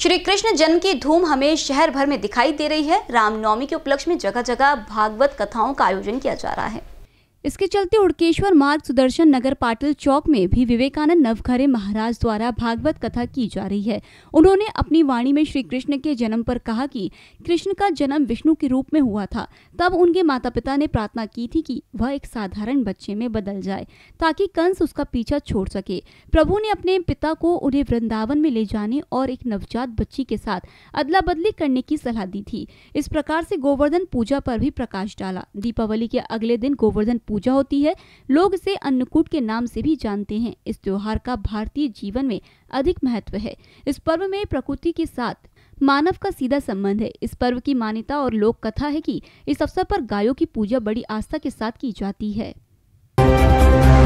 श्री कृष्ण जन्म की धूम हमें शहर भर में दिखाई दे रही है रामनवमी के उपलक्ष्य में जगह जगह भागवत कथाओं का आयोजन किया जा रहा है इसके चलते उड़केश्वर मार्ग सुदर्शन नगर पाटिल चौक में भी विवेकानंद नवखरे महाराज द्वारा भागवत कथा की जा रही है उन्होंने अपनी वाणी में श्री कृष्ण के जन्म पर कहा कि कृष्ण का जन्म विष्णु के रूप में हुआ था तब उनके माता पिता ने प्रार्थना की थी कि वह एक साधारण बच्चे में बदल जाए ताकि कंस उसका पीछा छोड़ सके प्रभु ने अपने पिता को उन्हें वृंदावन में ले जाने और एक नवजात बच्ची के साथ अदला बदली करने की सलाह दी थी इस प्रकार से गोवर्धन पूजा पर भी प्रकाश डाला दीपावली के अगले दिन गोवर्धन पूजा होती है लोग इसे अन्नकूट के नाम से भी जानते हैं इस त्योहार का भारतीय जीवन में अधिक महत्व है इस पर्व में प्रकृति के साथ मानव का सीधा संबंध है इस पर्व की मान्यता और लोक कथा है कि इस अवसर पर गायों की पूजा बड़ी आस्था के साथ की जाती है